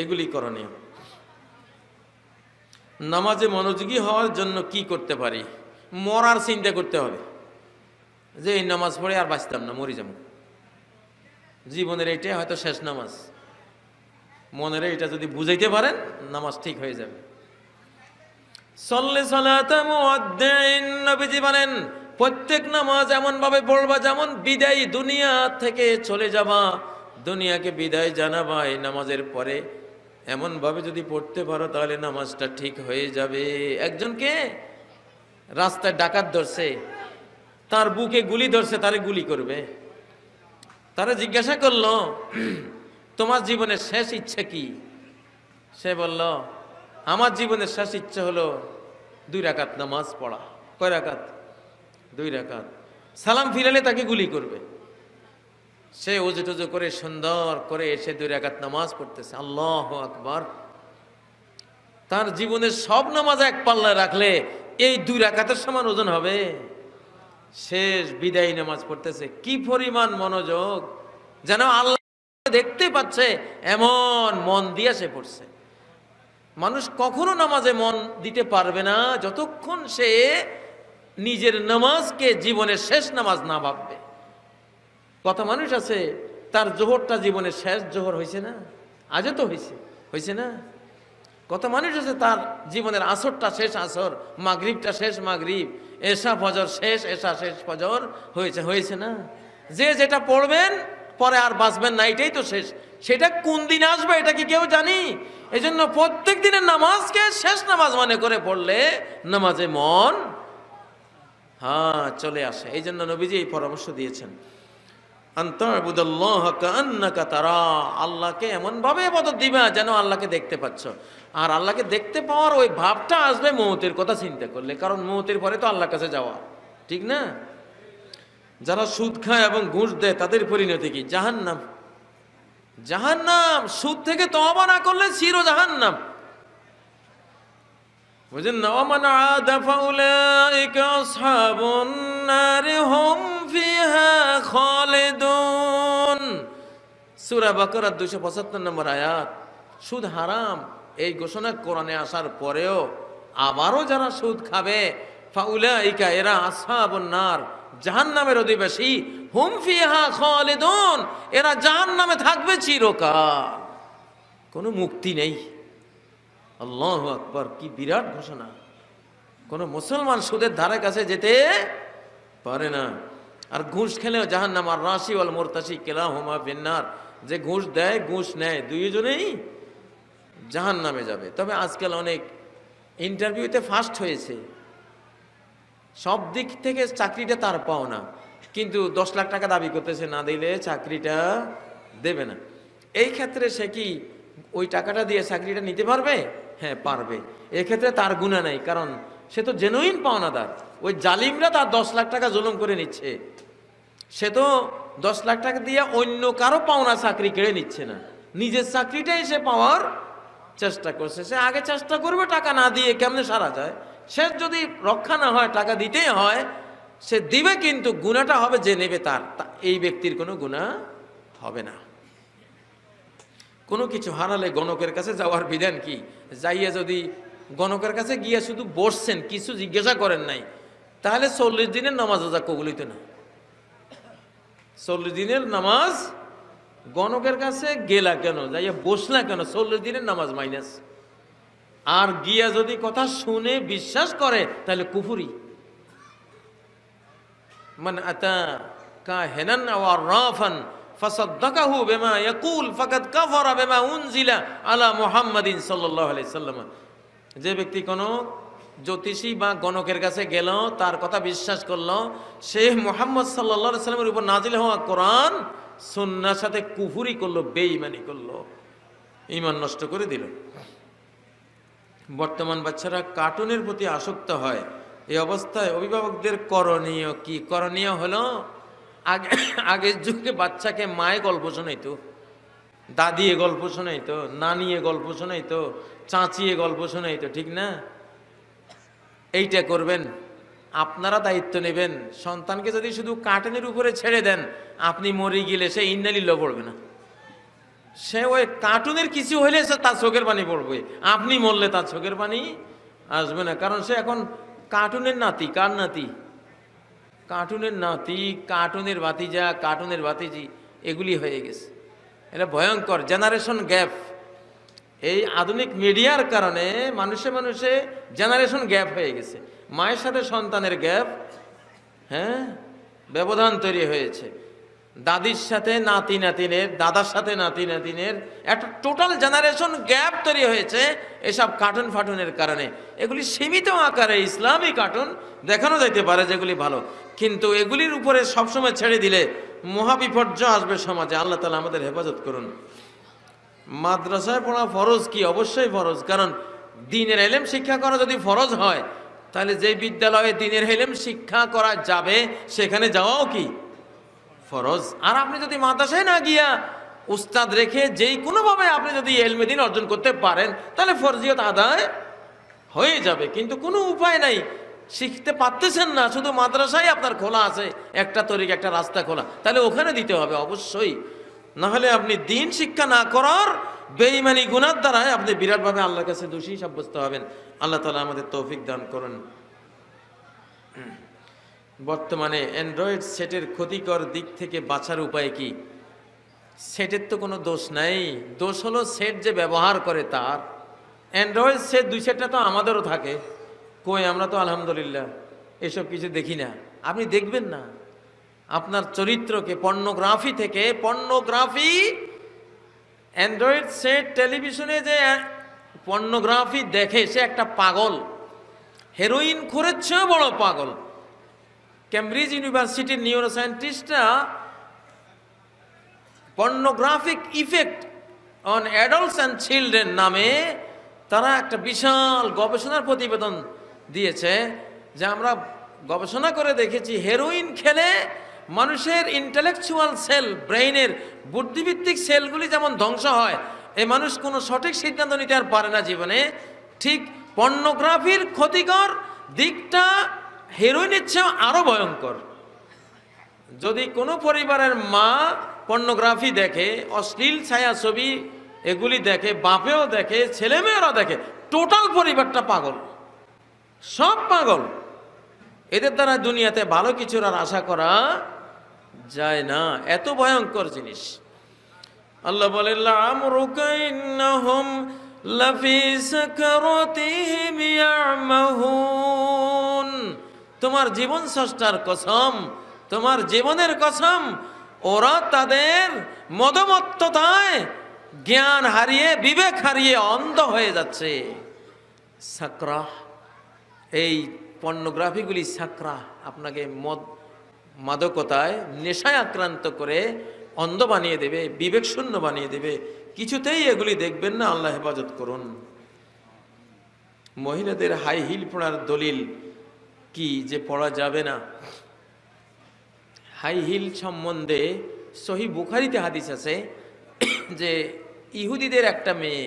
এগুলি করণীয় নামাজে মনোযোগী হওয়ার জন্য কি করতে পারি মরার চিন্তা করতে হবে যে এই নামাজ পড়ে আর বাঁচতাম না মরি যাব জীবনের এটাই হয়তো শেষ নামাজ মনের এটা যদি বুঝাইতে পারেন নামাজ ঠিক হয়ে যাবে সল্লে সলাতাম নবীজি বলেন প্রত্যেক নামাজ এমনভাবে পড়বা যেমন বিদায় দুনিয়া থেকে চলে যাবা দুনিয়াকে বিদায় জানাবা এই নামাজের পরে এমনভাবে যদি পড়তে পারো তাহলে নামাজটা ঠিক হয়ে যাবে একজনকে রাস্তায় ডাকাত ধরছে তার বুকে গুলি ধরছে তারে গুলি করবে তারা জিজ্ঞাসা করল তোমার জীবনের শেষ ইচ্ছা কি সে বলল আমার জীবনের শেষ ইচ্ছা হলো দুই রাকাত নামাজ পড়া কয় রাকাত দুই রাকাত সালাম ফিরালে তাকে গুলি করবে সে উজু টুজু করে সুন্দর করে এসে দুই রাকাত নামাজ পড়তেছে আল্লাহ আকবর তার জীবনের সব নামাজ এক পাল্লায় রাখলে এই দুই রাকাতের সমান ওজন হবে শেষ বিদায় নামাজ পড়তেছে কি পরিমাণ মনোযোগ যেন আল্লাহ দেখতে পাচ্ছে এমন মন দিয়ে সে পড়ছে মানুষ কখনো নামাজে মন দিতে পারবে না যতক্ষণ সে নিজের নামাজকে জীবনের শেষ নামাজ না ভাববে কত মানুষ আছে তার জোহরটা জীবনের শেষ জোহর হয়েছে না আজও তো হয়েছে হয়েছে না কত মানুষ আছে তার জীবনের আসরটা শেষ আসর মাগরীবটা শেষ মাগরীব এসা ফজর শেষ এসা শেষ ফজর হয়েছে হয়েছে না যে যেটা পড়বেন পরে আর বাঁচবেন না এটাই তো শেষ সেটা কোন দিন আসবে এটা কি কেউ জানি এজন্য প্রত্যেক দিনের নামাজকে শেষ নামাজ মনে করে পড়লে নামাজে মন হ্যাঁ চলে আসে এই জন্য নবীজি এই পরামর্শ দিয়েছেন তারা আল্লাহকে এমনভাবে এবাদত দিবা যেন আল্লাহকে দেখতে পাচ্ছ আর আল্লাহকে দেখতে পাওয়ার ওই ভাবটা আসবে মৌতের কথা চিন্তা করলে কারণ মৌতের পরে তো আল্লাহর কাছে যাওয়া ঠিক না যারা সুদ খায় এবং ঘুষ দেয় তাদের পরিণতি কি জাহান্নাম জাহান্নাম সুদ থেকে তবা না করলে চির জাহান্নাম বুঝলেন না ওমান আদা ফাউলাইকা আসহাবুন নার হুম ফিহা খালিদুন সূরা বাকারা 275 নম্বর আয়াত সুদ হারাম এই ঘোষণা কোরআনে আসার পরেও আবারও যারা সুদ খাবে ফাউলাইকা এরা আসহাবুন নার জাহান্নামের অধিবাসী হুম ফিহা খালিদুন এরা জাহান্নামে থাকবে চিরকাল কোনো মুক্তি নেই আল্লাহ আকবর কি বিরাট ঘোষণা কোনো মুসলমান সুদের ধারে কাছে যেতে পারে না আর ঘুষ খেলেও জাহান নাম আর রাশি ওয়াল মোরতাসি কেলা হোমা বেন্নার যে ঘুষ দেয় ঘুষ নেয় দুইজনেই জাহান নামে যাবে তবে আজকাল অনেক ইন্টারভিউতে ফার্স্ট হয়েছে সব দিক থেকে চাকরিটা তার পাও না কিন্তু দশ লাখ টাকা দাবি করতেছে না দিলে চাকরিটা দেবে না এই ক্ষেত্রে সে কি ওই টাকাটা দিয়ে চাকরিটা নিতে পারবে হ্যাঁ পারবে এক্ষেত্রে তার গুণা নাই কারণ সে তো জেনুইন পাওনাদার ওই জালিমরা তার দশ লাখ টাকা জুলুম করে নিচ্ছে সে তো দশ লাখ টাকা দিয়ে অন্য কারো পাওনা চাকরি কেড়ে নিচ্ছে না নিজের চাকরিটাই সে পাওয়ার চেষ্টা করছে সে আগে চেষ্টা করবে টাকা না দিয়ে কেমনে সারা যায় সে যদি রক্ষা না হয় টাকা দিতেই হয় সে দিবে কিন্তু গুণাটা হবে যে নেবে তার এই ব্যক্তির কোনো গুণা হবে না কোনো কিছু হারালে গণকের কাছে যাওয়ার বিধান কি যাইয়া যদি গণকের কাছে গিয়া শুধু বসছেন কিছু জিজ্ঞাসা করেন নাই তাহলে চল্লিশ দিনের নামাজ আজা কবুল না চল্লিশ দিনের নামাজ গণকের কাছে গেলা কেন যাইয়া বসলা কেন চল্লিশ দিনের নামাজ মাইনাস আর গিয়া যদি কথা শুনে বিশ্বাস করে তাহলে কুফুরি মানে আতা কা হেনান ফাসাদ্দাকাহু বেমা ইয়াকুল ফাকাদ কাফারা বিমা উনজিলা আলা মুহাম্মাদিন সাল্লাল্লাহু আলাইহি সাল্লাম যে ব্যক্তি কোনো জ্যোতিষী বা গণকের কাছে গেল তার কথা বিশ্বাস করল সে মোহাম্মদ সাল্লাহ সাল্লামের উপর নাজিল হওয়া কোরআন সন্ন্যার সাথে কুফুরি করলো বেইমানি করল ইমান নষ্ট করে দিল বর্তমান বাচ্চারা কার্টুনের প্রতি আসক্ত হয় এই অবস্থায় অভিভাবকদের করণীয় কি করণীয় হলো আগে আগের যুগে বাচ্চাকে মায়ে গল্প শোনাইতো দাদিয়ে গল্প শোনাইতো নানিয়ে গল্প শোনাইতো চাঁচিয়ে গল্প শোনাইতো ঠিক না এইটা করবেন আপনারা দায়িত্ব নেবেন সন্তানকে যদি শুধু কার্টেনের উপরে ছেড়ে দেন আপনি মরে গেলে সে ইন্দালিল্ল পড়বে না সে ওই কার্টুনের কিছু হলে সে তার চোখের পানি পড়বে আপনি মরলে তার চোখের পানি আসবে না কারণ সে এখন কার্টুনের নাতি কার নাতি কার্টুনের নাতি কার্টুনের বাতিজা কার্টুনের বাতিজি এগুলি হয়ে গেছে এটা ভয়ঙ্কর জেনারেশন গ্যাপ এই আধুনিক মিডিয়ার কারণে মানুষে মানুষে জেনারেশন গ্যাপ হয়ে গেছে মায়ের সাথে সন্তানের গ্যাপ হ্যাঁ ব্যবধান তৈরি হয়েছে দাদির সাথে নাতি নাতিনের দাদার সাথে নাতি নাতিনের একটা টোটাল জেনারেশন গ্যাপ তৈরি হয়েছে এসব কার্টুন ফাটুনের কারণে এগুলি সীমিত আকারে ইসলামী কার্টুন দেখানো যাইতে পারে যেগুলি ভালো কিন্তু এগুলির উপরে সবসময় ছেড়ে দিলে মহাবিপর্যয় আসবে সমাজে আল্লাহ তালা আমাদের হেফাজত করুন মাদ্রাসায় পড়া ফরজ কি অবশ্যই ফরজ কারণ দিনের এলেম শিক্ষা করা যদি ফরজ হয় তাহলে যে বিদ্যালয়ে দিনের এলেম শিক্ষা করা যাবে সেখানে যাওয়াও কি ফরজ আর আপনি যদি মাদ্রাসায় না গিয়া উস্তাদ রেখে যেই কোনোভাবে আপনি যদি এলমেদিন অর্জন করতে পারেন তাহলে ফরজিয়ত আদায় হয়ে যাবে কিন্তু কোনো উপায় নাই শিখতে পারতেছেন না শুধু মাদ্রাসায় আপনার খোলা আছে একটা তরিক একটা রাস্তা খোলা তাহলে ওখানে দিতে হবে অবশ্যই নাহলে আপনি দিন শিক্ষা না করার বেইমানি গুণার দ্বারাই আপনি বিরাটভাবে আল্লাহর কাছে দোষী সাব্যস্ত হবেন আল্লাহ তালা আমাদের তৌফিক দান করেন বর্তমানে অ্যান্ড্রয়েড সেটের ক্ষতিকর দিক থেকে বাঁচার উপায় কি সেটের তো কোনো দোষ নাই দোষ হলো সেট যে ব্যবহার করে তার অ্যান্ড্রয়েড সেট দুই সেটটা তো আমাদেরও থাকে কই আমরা তো আলহামদুলিল্লাহ এসব কিছু দেখি না আপনি দেখবেন না আপনার চরিত্রকে পর্নোগ্রাফি থেকে পর্নোগ্রাফি অ্যান্ড্রয়েড সেট টেলিভিশনে যে পর্নোগ্রাফি দেখে সে একটা পাগল হেরোইন খুঁড়েছেও চেয়েও বড় পাগল ক্যামব্রিজ ইউনিভার্সিটির নিউরো সায়েন্টিস্টরা pornographic effect on adults and children নামে তারা একটা বিশাল গবেষণার প্রতিবেদন দিয়েছে যে আমরা গবেষণা করে দেখেছি হেরোইন খেলে মানুষের ইন্টালেকচুয়াল সেল ব্রেইনের বুদ্ধিভিত্তিক সেলগুলি যেমন ধ্বংস হয় এ মানুষ কোনো সঠিক সিদ্ধান্ত নিতে আর পারে না জীবনে ঠিক পর্নোগ্রাফির ক্ষতিকর দিকটা হেরোইনের চেয়েও আরও ভয়ঙ্কর যদি কোনো পরিবারের মা পর্নোগ্রাফি দেখে অশ্লীল ছায়াছবি এগুলি দেখে বাপেও দেখে ছেলেমেয়েরা দেখে টোটাল পরিবারটা পাগল সব পাগল এদের দ্বারা দুনিয়াতে ভালো কিছুর আর আশা করা যায় না এত ভয়ঙ্কর জিনিস আল্লাহ বলে লাফি সাকারতিহিম ইয়ামাহুন তোমার জীবন স্রষ্টার কসম তোমার জীবনের কসম ওরা তাদের মদমত্ততায় জ্ঞান হারিয়ে বিবেক হারিয়ে অন্ধ হয়ে যাচ্ছে সাকরা এই পর্নোগ্রাফিগুলি সাকরা আপনাকে মদ মাদকতায় নেশায় আক্রান্ত করে অন্ধ বানিয়ে দেবে বিবেক শূন্য বানিয়ে দেবে কিছুতেই এগুলি দেখবেন না আল্লাহ হেফাজত করুন মহিলাদের হাই হিল পড়ার দলিল কি যে পড়া যাবে না হাই হিল সম্বন্ধে সহি বুখারিতে হাদিস আছে যে ইহুদিদের একটা মেয়ে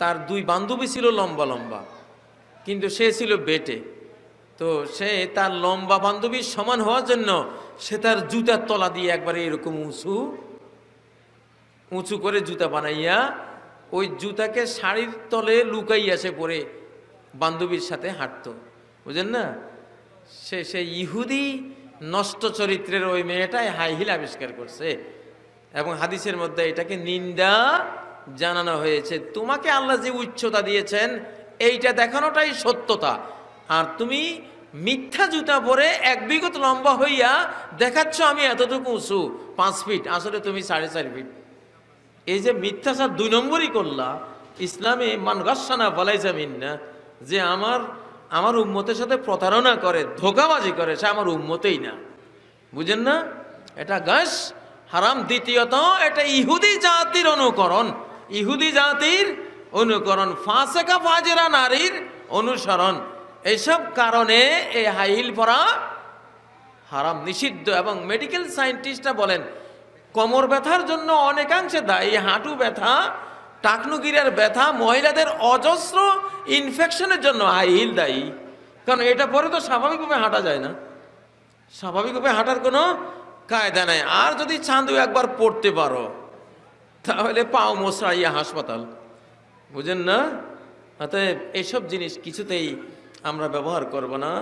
তার দুই বান্ধবী ছিল লম্বা লম্বা কিন্তু সে ছিল বেটে তো সে তার লম্বা বান্ধবীর সমান হওয়ার জন্য সে তার জুতার তলা দিয়ে একবারে এরকম উঁচু উঁচু করে জুতা বানাইয়া ওই জুতাকে শাড়ির তলে লুকাইয়া সে পরে বান্ধবীর সাথে হাঁটতো বুঝলেন না সে সে ইহুদি নষ্ট চরিত্রের ওই মেয়েটাই হাই হিল আবিষ্কার করছে এবং হাদিসের মধ্যে এটাকে নিন্দা জানানো হয়েছে তোমাকে আল্লাহ যে উচ্চতা দিয়েছেন এইটা দেখানোটাই সত্যতা আর তুমি মিথ্যা জুতা পরে এক বিগত লম্বা হইয়া দেখাচ্ছ আমি এতটুকু উঁচু পাঁচ ফিট আসলে তুমি সাড়ে চার ফিট এই যে মিথ্যাচার দুই নম্বরই করলা ইসলামে মানগাসানা বলাই জামিন না যে আমার আমার উম্মতের সাথে প্রতারণা করে ধোকাবাজি করে সে আমার উম্মতেই না বুঝেন না এটা গাছ হারাম দ্বিতীয়ত এটা ইহুদি জাতির অনুকরণ ইহুদি জাতির অনুকরণ ফাঁসেকা ফাজেরা নারীর অনুসরণ এসব কারণে এই হাইল পরা হারাম নিষিদ্ধ এবং মেডিকেল সায়েন্টিস্টরা বলেন কোমর ব্যথার জন্য অনেকাংশে দায়ী হাঁটু ব্যথা টাকনুগিরার ব্যথা মহিলাদের অজস্র ইনফেকশনের জন্য আইল দায়ী কারণ এটা পরে তো স্বাভাবিকভাবে হাঁটা যায় না স্বাভাবিকভাবে হাঁটার কোনো কায়দা নাই আর যদি ছান্দু একবার পড়তে পারো তাহলে পাও ইয়া হাসপাতাল বুঝেন না অতএব এসব জিনিস কিছুতেই আমরা ব্যবহার করব না